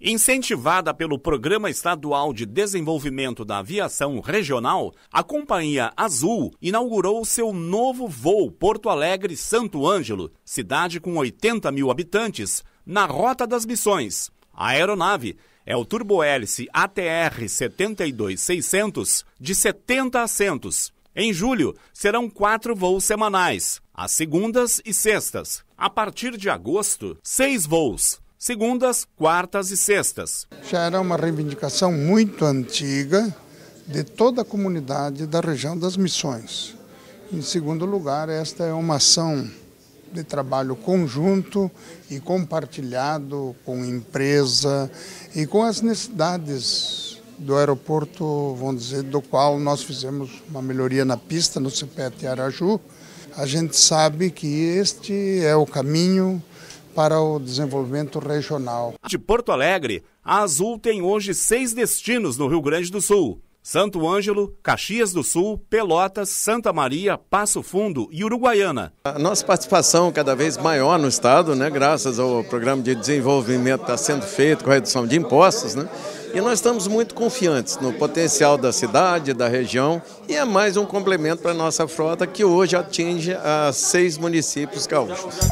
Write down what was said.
Incentivada pelo Programa Estadual de Desenvolvimento da Aviação Regional, a Companhia Azul inaugurou seu novo voo Porto Alegre-Santo Ângelo, cidade com 80 mil habitantes, na Rota das Missões. A aeronave é o turbohélice ATR 72-600 de 70 assentos em julho, serão quatro voos semanais, às segundas e sextas. A partir de agosto, seis voos, segundas, quartas e sextas. Já era uma reivindicação muito antiga de toda a comunidade da região das Missões. Em segundo lugar, esta é uma ação de trabalho conjunto e compartilhado com empresa e com as necessidades do aeroporto, vamos dizer, do qual nós fizemos uma melhoria na pista, no CPET Araju, a gente sabe que este é o caminho para o desenvolvimento regional. De Porto Alegre, a Azul tem hoje seis destinos no Rio Grande do Sul. Santo Ângelo, Caxias do Sul, Pelotas, Santa Maria, Passo Fundo e Uruguaiana. A nossa participação cada vez maior no Estado, né, graças ao programa de desenvolvimento que está sendo feito com a redução de impostos. Né, e nós estamos muito confiantes no potencial da cidade, da região, e é mais um complemento para a nossa frota que hoje atinge a seis municípios gaúchos.